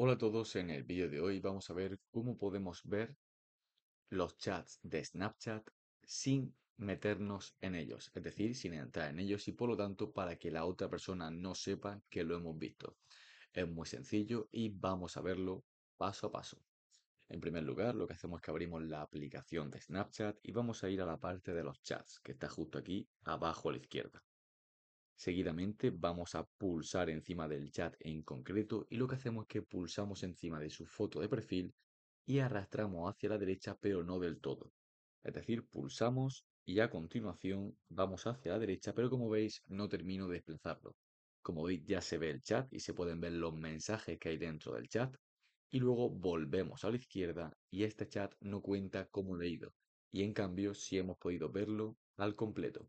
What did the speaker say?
Hola a todos, en el vídeo de hoy vamos a ver cómo podemos ver los chats de Snapchat sin meternos en ellos, es decir, sin entrar en ellos y por lo tanto para que la otra persona no sepa que lo hemos visto. Es muy sencillo y vamos a verlo paso a paso. En primer lugar, lo que hacemos es que abrimos la aplicación de Snapchat y vamos a ir a la parte de los chats, que está justo aquí abajo a la izquierda. Seguidamente vamos a pulsar encima del chat en concreto y lo que hacemos es que pulsamos encima de su foto de perfil y arrastramos hacia la derecha pero no del todo. Es decir, pulsamos y a continuación vamos hacia la derecha pero como veis no termino de desplazarlo. Como veis ya se ve el chat y se pueden ver los mensajes que hay dentro del chat y luego volvemos a la izquierda y este chat no cuenta como leído y en cambio sí hemos podido verlo al completo.